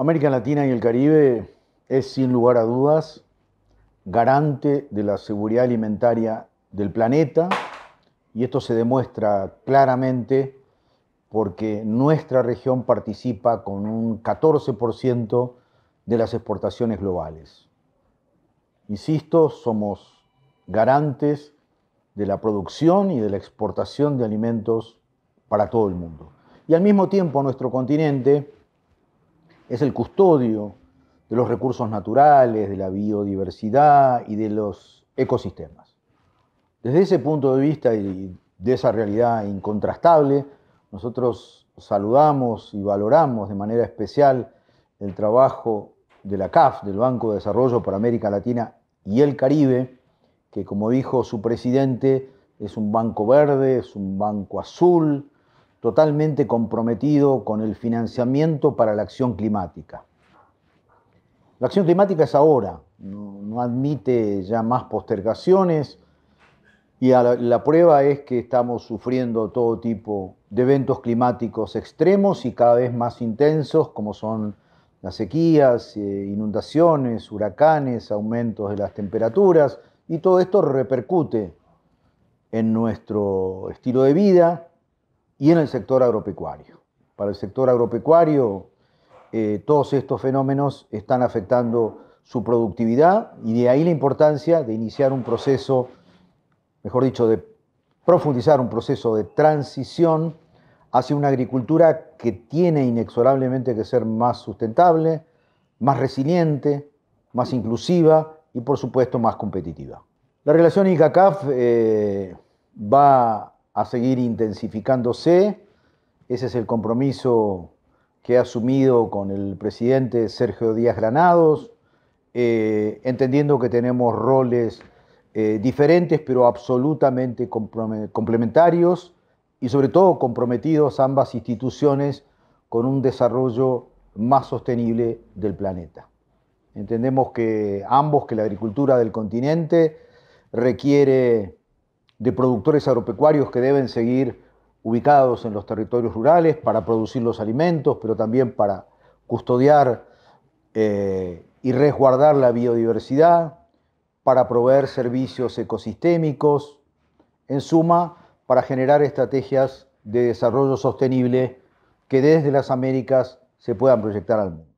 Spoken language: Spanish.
América Latina y el Caribe es sin lugar a dudas garante de la seguridad alimentaria del planeta y esto se demuestra claramente porque nuestra región participa con un 14% de las exportaciones globales. Insisto, somos garantes de la producción y de la exportación de alimentos para todo el mundo. Y al mismo tiempo nuestro continente es el custodio de los recursos naturales, de la biodiversidad y de los ecosistemas. Desde ese punto de vista y de esa realidad incontrastable, nosotros saludamos y valoramos de manera especial el trabajo de la CAF, del Banco de Desarrollo para América Latina y el Caribe, que como dijo su presidente, es un banco verde, es un banco azul, totalmente comprometido con el financiamiento para la acción climática. La acción climática es ahora, no, admite ya más postergaciones y la prueba es que estamos sufriendo todo tipo de eventos climáticos extremos y cada vez más intensos, como son las sequías, eh, inundaciones, huracanes, aumentos de las temperaturas, y todo esto repercute en nuestro estilo de vida, y en el sector agropecuario. Para el sector agropecuario, eh, todos estos fenómenos están afectando su productividad y de ahí la importancia de iniciar un proceso, mejor dicho, de profundizar un proceso de transición hacia una agricultura que tiene inexorablemente que ser más sustentable, más resiliente, más inclusiva y por supuesto más competitiva. La relación ICACAF eh, va a seguir intensificándose. Ese es el compromiso que ha asumido con el presidente Sergio Díaz Granados, eh, entendiendo que tenemos roles eh, diferentes, pero absolutamente complementarios y sobre todo comprometidos ambas instituciones con un desarrollo más sostenible del planeta. Entendemos que ambos, que la agricultura del continente requiere de productores agropecuarios que deben seguir ubicados en los territorios rurales para producir los alimentos, pero también para custodiar eh, y resguardar la biodiversidad, para proveer servicios ecosistémicos, en suma, para generar estrategias de desarrollo sostenible que desde las Américas se puedan proyectar al mundo.